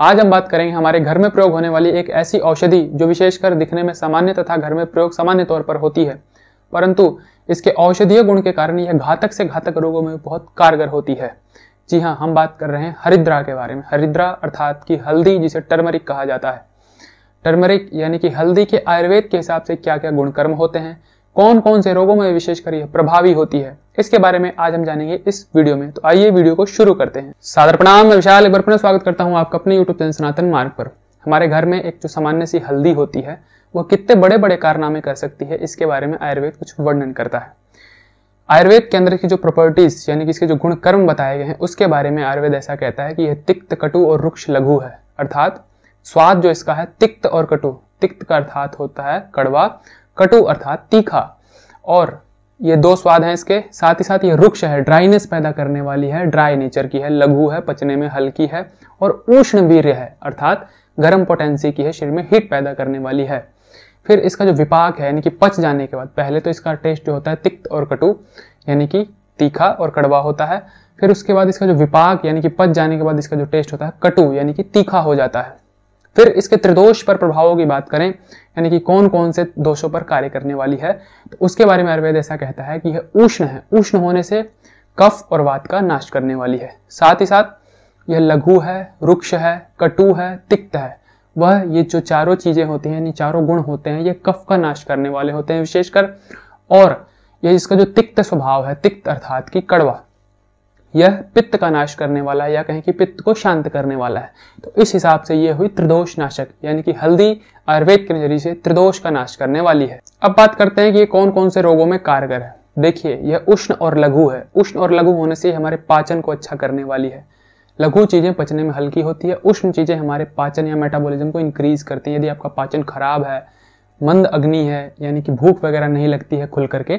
आज हम बात करेंगे हमारे घर में प्रयोग होने वाली एक ऐसी औषधि जो विशेषकर दिखने में सामान्य तथा घर में प्रयोग सामान्य तौर पर होती है परंतु इसके औषधीय गुण के कारण यह घातक से घातक रोगों में बहुत कारगर होती है जी हाँ हम बात कर रहे हैं हरिद्रा के बारे में हरिद्रा अर्थात की हल्दी जिसे टर्मरिक कहा जाता है टर्मरिक यानी कि हल्दी के आयुर्वेद के हिसाब से क्या क्या गुणकर्म होते हैं कौन कौन से रोगों में विशेष कर प्रभावी होती है इसके बारे में आज हम जानेंगे इस वीडियो में तो आइए वीडियो को शुरू करते हैं सादर प्रणाम मैं विशाल एक बार पुनः स्वागत करता हूँ आपका अपने यूट्यूब चैनल सनातन मार्ग पर हमारे घर में एक जो सामान्य सी हल्दी होती है वह कितने बड़े बड़े कारनामे कर सकती है इसके बारे में आयुर्वेद कुछ वर्णन करता है आयुर्वेद के अंदर की जो प्रॉपर्टीज यानी कि इसके जो गुण कर्म बताए गए हैं उसके बारे में आयुर्वेद ऐसा कहता है कि यह तिक्त कटु और रुक्ष लघु है अर्थात स्वाद जो इसका है तिक्त और कटु तिक्त का अर्थात होता है कड़वा कटु अर्थात तीखा और ये दो स्वाद हैं इसके साथ ही साथ ये रुक्ष है ड्राइनेस पैदा करने वाली है ड्राई नेचर की है लघु है पचने में हल्की है और उष्ण वीर्य है अर्थात गर्म पोटेंसी की है शरीर में हीट पैदा करने वाली है फिर इसका जो विपाक है यानी कि पच जाने के बाद पहले तो इसका टेस्ट जो होता है तिक्त और कटु यानी कि तीखा और कड़वा होता है फिर उसके बाद इसका जो विपाक यानी कि पच जाने के बाद इसका जो टेस्ट होता है कटु यानी कि तीखा हो जाता है फिर इसके त्रिदोष पर प्रभावों की बात करें यानी कि कौन कौन से दोषों पर कार्य करने वाली है तो उसके बारे में आयुर्वेद ऐसा कहता है कि यह उष्ण है उष्ण होने से कफ और वात का नाश करने वाली है साथ ही साथ यह लघु है रुक्ष है कटु है तिक्त है वह ये जो चारों चीजें होती हैं चारों गुण होते हैं ये कफ का नाश करने वाले होते हैं विशेषकर और ये इसका जो तिक्त स्वभाव है तिक्त अर्थात की कड़वा यह पित्त का नाश करने वाला है या कहें कि पित्त को शांत करने वाला है तो इस हिसाब से यह हुई त्रिदोष नाशक यानी कि हल्दी आयुर्वेद के नजरिए से त्रिदोष का नाश करने वाली है अब बात करते हैं कि ये कौन कौन से रोगों में कारगर है देखिए यह उष्ण और लघु है उष्ण और लघु होने से हमारे पाचन को अच्छा करने वाली है लघु चीज़ें पचने में हल्की होती है उष्ण चीज़ें हमारे पाचन या मेटाबॉलिज्म को इंक्रीज करती है यदि आपका पाचन खराब है मंद अग्नि है यानी कि भूख वगैरह नहीं लगती है खुल करके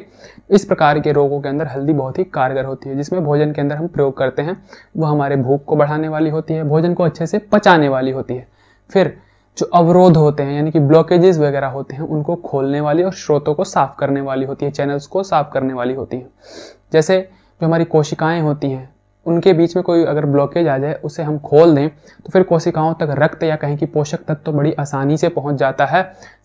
इस प्रकार के रोगों के अंदर हल्दी बहुत ही कारगर होती है जिसमें भोजन के अंदर हम प्रयोग करते हैं वह हमारे भूख को बढ़ाने वाली होती है भोजन को अच्छे से पचाने वाली होती है फिर जो अवरोध होते हैं यानी कि ब्लॉकेजेस वगैरह होते हैं उनको खोलने वाली और स्रोतों को साफ करने वाली होती है चैनल्स को साफ करने वाली होती हैं जैसे जो हमारी कोशिकाएं होती हैं उनके बीच में कोई अगर ब्लॉकेज आ जाए उसे हम खोल दें तो फिर कोशिकाओं तक रक्त या कहें कि पोषक तत्व तो बड़ी आसानी से पहुंच जाता है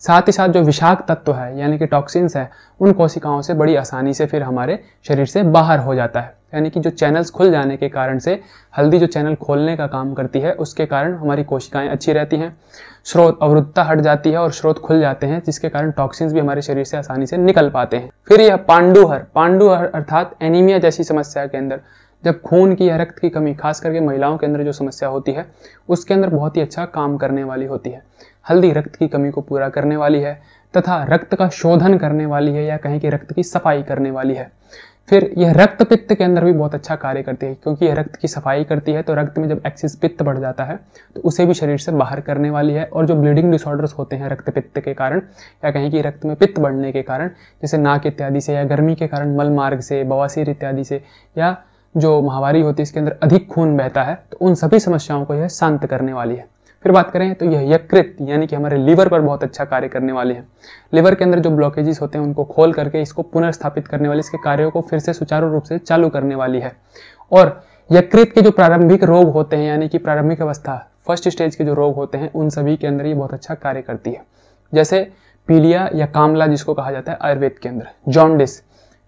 साथ ही साथ जो विषाक्त तत्व तो है यानी कि टॉक्सिन्स है उन कोशिकाओं से बड़ी आसानी से फिर हमारे शरीर से बाहर हो जाता है यानी कि जो चैनल्स खुल जाने के कारण से हल्दी जो चैनल खोलने का काम करती है उसके कारण हमारी कोशिकाएं अच्छी रहती हैं स्रोत अवरुद्धता हट जाती है और स्रोत खुल जाते हैं जिसके कारण टॉक्सिन्स भी हमारे शरीर से आसानी से निकल पाते हैं फिर यह पांडुहर पांडुहर अर्थात एनीमिया जैसी समस्या के अंदर जब खून की या रक्त की कमी खास करके महिलाओं के अंदर जो समस्या होती है उसके अंदर बहुत ही अच्छा काम करने वाली होती है हल्दी रक्त की कमी को पूरा करने वाली है तथा रक्त का शोधन करने वाली है या कहें कि रक्त की सफाई करने वाली है फिर यह रक्त पित्त के अंदर भी बहुत अच्छा कार्य करती है क्योंकि यह रक्त की सफाई करती है तो रक्त में जब एक्सिस पित्त बढ़ जाता है तो उसे भी शरीर से बाहर करने वाली है और जो ब्लीडिंग डिसऑर्डर्स होते हैं रक्त पित्त के कारण या कहें कि रक्त में पित्त बढ़ने के कारण जैसे नाक इत्यादि से या गर्मी के कारण मल मार्ग से बवासीर इत्यादि से या जो महावारी होती है इसके अंदर अधिक खून बहता है तो उन सभी समस्याओं को यह शांत करने वाली है फिर बात करें तो यह यकृत यानी कि हमारे लीवर पर बहुत अच्छा कार्य करने वाले हैं लीवर के अंदर जो ब्लॉकेजेस होते हैं उनको खोल करके इसको पुनर्स्थापित करने वाली इसके कार्यों को फिर से सुचारू रूप से चालू करने वाली है और यकृत के जो प्रारंभिक रोग होते हैं यानी कि प्रारंभिक अवस्था फर्स्ट स्टेज के जो रोग होते हैं उन सभी के अंदर ये बहुत अच्छा कार्य करती है जैसे पीलिया या कामला जिसको कहा जाता है आयुर्वेद के अंदर जॉन्डिस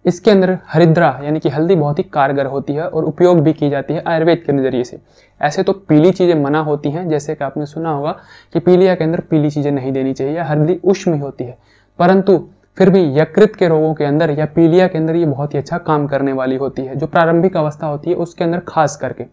इसके अंदर हरिद्रा यानी कि हल्दी बहुत ही कारगर होती है और उपयोग भी की जाती है आयुर्वेद के नज़रिए से ऐसे तो पीली चीज़ें मना होती हैं जैसे कि आपने सुना होगा कि पीलिया के अंदर पीली चीज़ें नहीं देनी चाहिए हल्दी उष्म होती है परंतु फिर भी यकृत के रोगों के अंदर या पीलिया के अंदर ये बहुत ही अच्छा काम करने वाली होती है जो प्रारंभिक अवस्था होती है उसके अंदर खास करके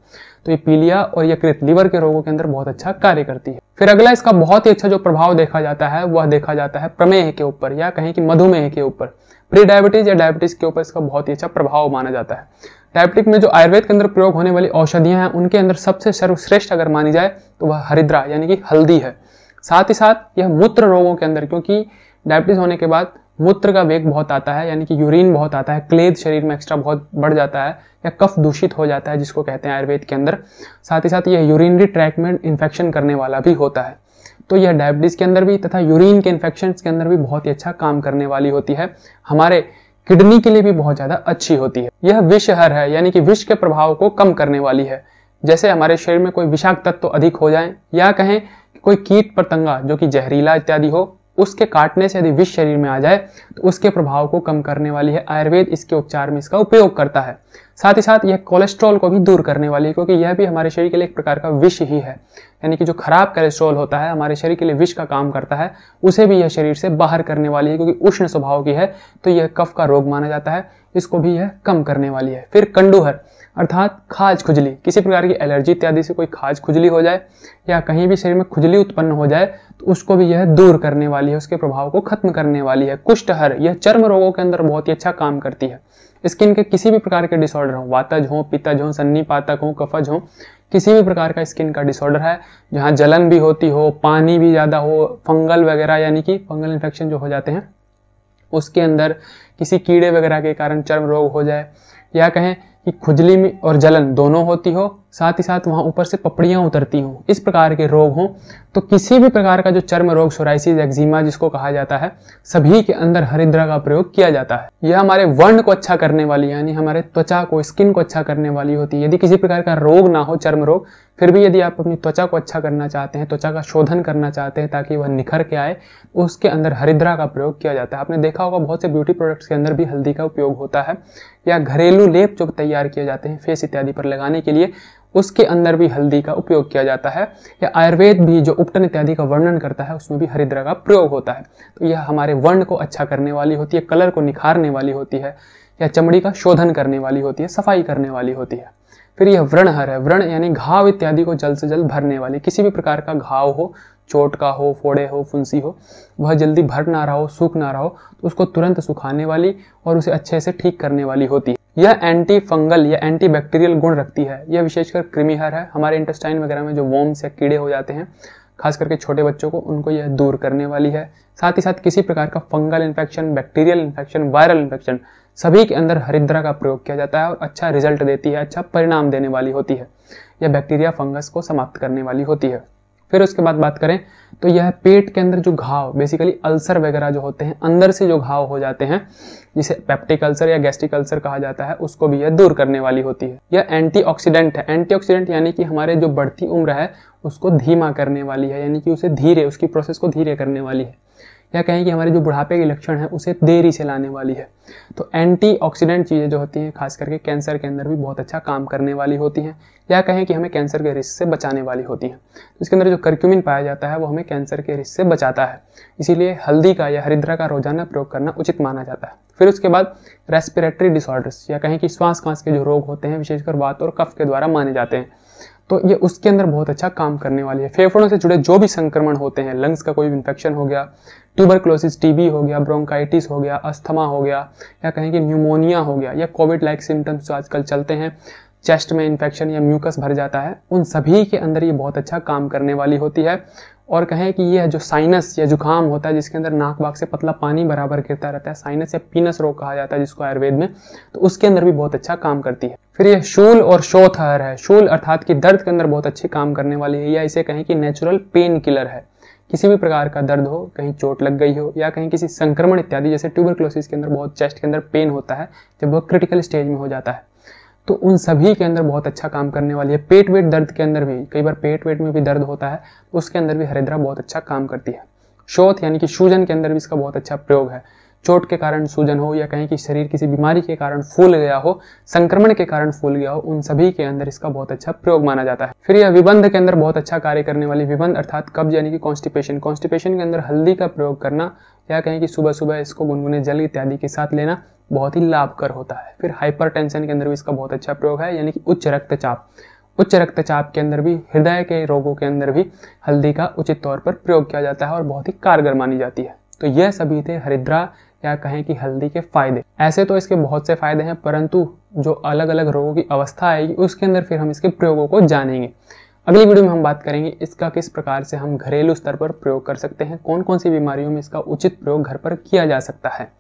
तो ये पीलिया और यकृत लीवर के रोगों के अंदर बहुत अच्छा कार्य करती है फिर अगला इसका बहुत ही अच्छा जो प्रभाव देखा जाता है वह देखा जाता है प्रमेह के ऊपर या कहें कि मधुमेह के ऊपर प्री डायबिटीज या डायबिटीज के ऊपर इसका बहुत ही अच्छा प्रभाव माना जाता है डायबिटिक में जो आयुर्वेद के अंदर प्रयोग होने वाली औषधियां हैं उनके अंदर सबसे सर्वश्रेष्ठ अगर मानी जाए तो वह हरिद्रा यानी कि हल्दी है साथ ही साथ यह मूत्र रोगों के अंदर क्योंकि डायबिटीज होने के बाद मूत्र का वेग बहुत आता है यानी कि यूरिन बहुत आता है क्लेद शरीर में एक्स्ट्रा बहुत बढ़ जाता है या कफ दूषित हो जाता है जिसको कहते हैं आयुर्वेद के अंदर साथ ही साथ यह यूरिनरी ट्रैक में इन्फेक्शन करने वाला भी होता है तो यह डायबिटीज़ के अंदर भी तथा यूरिन के इन्फेक्शन के अंदर भी बहुत ही अच्छा काम करने वाली होती है हमारे किडनी के लिए भी बहुत ज़्यादा अच्छी होती है यह विषहर है यानी कि विष के प्रभाव को कम करने वाली है जैसे हमारे शरीर में कोई विषाक्त तत्व तो अधिक हो जाए या कहें कोई कीट पतंगा जो कि जहरीला इत्यादि हो उसके काटने से यदि विष शरीर में आ जाए तो उसके प्रभाव को कम करने वाली है आयुर्वेद इसके उपचार में इसका उपयोग करता है साथ ही साथ यह कोलेस्ट्रॉल को भी दूर करने वाली है क्योंकि यह भी हमारे शरीर के लिए एक प्रकार का विष ही है यानी कि जो खराब कोलेस्ट्रॉल होता है हमारे शरीर के लिए विष का काम करता है उसे भी यह शरीर से बाहर करने वाली है क्योंकि उष्ण स्वभाव की है तो यह कफ का रोग माना जाता है इसको भी यह कम करने वाली है फिर कंडूहर अर्थात खाज खुजली किसी प्रकार की एलर्जी इत्यादि से कोई खाज खुजली हो जाए या कहीं भी शरीर में खुजली उत्पन्न हो जाए तो उसको भी यह दूर करने वाली है उसके प्रभाव को खत्म करने वाली है कुष्ठहर यह चर्म रोगों के अंदर बहुत ही अच्छा काम करती है स्किन के किसी भी प्रकार के डिसऑर्डर हों वातज हों पितज हों सन्नी पातक हों कफज हों किसी भी प्रकार का स्किन का डिसऑर्डर है जहाँ जलन भी होती हो पानी भी ज़्यादा हो फंगल वगैरह यानी कि फंगल इन्फेक्शन जो हो जाते हैं उसके अंदर किसी कीड़े वगैरह के कारण चर्म रोग हो जाए या कहें कि खुजली में और जलन दोनों होती हो साथ ही साथ वहाँ ऊपर से पपड़ियाँ उतरती हों इस प्रकार के रोग हों तो किसी भी प्रकार का जो चर्म रोग सोराइसिस एक्जिमा जिसको कहा जाता है सभी के अंदर हरिद्रा का प्रयोग किया जाता है यह हमारे वर्ण को अच्छा करने वाली यानी हमारे त्वचा को स्किन को अच्छा करने वाली होती है यदि किसी प्रकार का रोग ना हो चर्म रोग फिर भी यदि आप अपनी त्वचा को अच्छा करना चाहते हैं त्वचा का शोधन करना चाहते हैं ताकि वह निखर के आए उसके अंदर हरिद्रा का प्रयोग किया जाता है आपने देखा होगा बहुत से ब्यूटी प्रोडक्ट्स के अंदर भी हल्दी का उपयोग होता है या घरेलू लेप जो तैयार किए जाते हैं फेस इत्यादि पर लगाने के लिए उसके अंदर भी हल्दी का उपयोग किया जाता है या आयुर्वेद भी जो उपटन इत्यादि का वर्णन करता है उसमें भी हरिद्रा का प्रयोग होता है तो यह हमारे वर्ण को अच्छा करने वाली होती है कलर को निखारने वाली होती है या चमड़ी का शोधन करने वाली होती है सफाई करने वाली होती है फिर यह व्रण हर है व्रण यानी घाव इत्यादि को जल्द से जल्द भरने वाले किसी भी प्रकार का घाव हो चोट का हो फोड़े हो फुंसी हो वह जल्दी भर ना रहा हो सूख ना रहा हो तो उसको तुरंत सुखाने वाली और उसे अच्छे से ठीक करने वाली होती है यह एंटी फंगल या एंटी बैक्टीरियल गुण रखती है यह विशेषकर कृमिहर है हमारे इंटेस्टाइन वगैरह में जो वॉम्स या कीड़े हो जाते हैं खास करके छोटे बच्चों को उनको यह दूर करने वाली है साथ ही साथ किसी प्रकार का fungal infection bacterial infection viral infection सभी के अंदर हरिद्रा का प्रयोग किया जाता है और अच्छा रिजल्ट देती है अच्छा परिणाम देने वाली होती है यह बैक्टीरिया फंगस को समाप्त करने वाली होती है फिर उसके बाद बात करें तो यह पेट के अंदर जो घाव बेसिकली अल्सर वगैरह जो होते हैं अंदर से जो घाव हो जाते हैं जिसे पेप्टिक अल्सर या गैस्ट्रिक अल्सर कहा जाता है उसको भी यह दूर करने वाली होती है यह एंटीऑक्सीडेंट है एंटीऑक्सीडेंट यानी कि हमारे जो बढ़ती उम्र है उसको धीमा करने वाली है यानी कि उसे धीरे उसकी प्रोसेस को धीरे करने वाली है या कहें कि हमारे जो बुढ़ापे के लक्षण हैं उसे देरी से लाने वाली है तो एंटी चीज़ें जो होती हैं खास करके कैंसर के अंदर भी बहुत अच्छा काम करने वाली होती हैं या कहें कि हमें कैंसर के रिस्क से बचाने वाली होती हैं तो इसके अंदर जो करक्यूमिन पाया जाता है वो हमें कैंसर के रिस्क से बचाता है इसीलिए हल्दी का या हरिद्रा का रोजाना प्रयोग करना उचित माना जाता है फिर उसके बाद रेस्पिरेटरी डिसऑर्डर्स या कहें कि श्वास खांस के जो रोग होते हैं विशेषकर वात और कफ के द्वारा माने जाते हैं तो ये उसके अंदर बहुत अच्छा काम करने वाली है फेफड़ों से जुड़े जो भी संक्रमण होते हैं लंग्स का कोई भी इन्फेक्शन हो गया ट्यूबरक्लोसिस टीबी हो गया ब्रोंकाइटिस हो गया अस्थमा हो गया या कहें कि न्यूमोनिया हो गया या कोविड लाइक सिम्टम्स जो आजकल चलते हैं चेस्ट में इन्फेक्शन या म्यूकस भर जाता है उन सभी के अंदर ये बहुत अच्छा काम करने वाली होती है और कहें कि यह जो साइनस या जुकाम होता है जिसके अंदर नाक बाग से पतला पानी बराबर गिरता रहता है साइनस या पीनस रोग कहा जाता है जिसको आयुर्वेद में तो उसके अंदर भी बहुत अच्छा काम करती है फिर यह शूल और शोथहर है शूल अर्थात की दर्द के अंदर बहुत अच्छे काम करने वाली है या इसे कहें कि नेचुरल पेन किलर है किसी भी प्रकार का दर्द हो कहीं चोट लग गई हो या कहीं किसी संक्रमण इत्यादि जैसे ट्यूबरक्लोसिस के अंदर बहुत चेस्ट के अंदर पेन होता है जब वह क्रिटिकल स्टेज में हो जाता है तो उन सभी के अंदर बहुत अच्छा काम करने वाली है पेट वेट दर्द के अंदर भी कई बार पेट वेट में भी दर्द होता है तो उसके अंदर भी हरिद्रा बहुत अच्छा काम करती है शोथ यानी कि सूजन के अंदर भी इसका बहुत अच्छा प्रयोग है चोट के कारण सूजन हो या कहें कि शरीर किसी बीमारी के कारण फूल गया हो संक्रमण के कारण फूल गया हो उन सभी के अंदर इसका बहुत अच्छा प्रयोग माना जाता है फिर यह विबंध के अंदर बहुत अच्छा कार्य करने वाली विबंध अर्थात कब्ज यानी कि कॉन्स्टिपेशन कॉन्स्टिपेशन के अंदर हल्दी का प्रयोग करना या कहें कि सुबह सुबह इसको गुनगुने जल इत्यादि के साथ लेना बहुत ही लाभकर होता है फिर हाइपर के अंदर भी इसका बहुत अच्छा प्रयोग है यानी कि उच्च रक्तचाप उच्च रक्तचाप के अंदर भी हृदय के रोगों के अंदर भी हल्दी का उचित तौर पर प्रयोग किया जाता है और बहुत ही कारगर मानी जाती है तो यह सभी थे हरिद्रा या कहें कि हल्दी के फायदे ऐसे तो इसके बहुत से फायदे हैं परंतु जो अलग अलग रोगों की अवस्था आएगी उसके अंदर फिर हम इसके प्रयोगों को जानेंगे अगली वीडियो में हम बात करेंगे इसका किस प्रकार से हम घरेलू स्तर पर प्रयोग कर सकते हैं कौन कौन सी बीमारियों में इसका उचित प्रयोग घर पर किया जा सकता है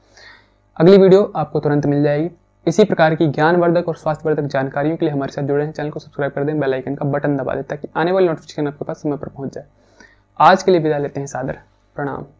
अगली वीडियो आपको तुरंत मिल जाएगी इसी प्रकार की ज्ञानवर्धक और स्वास्थ्यवर्धक जानकारियों के लिए हमारे साथ जुड़े हैं चैनल को सब्सक्राइब कर दें बेल आइकन का बटन दबा दें ताकि आने वाले नोटिफिकेशन आपके पास समय पर पहुंच जाए आज के लिए विदा लेते हैं सादर प्रणाम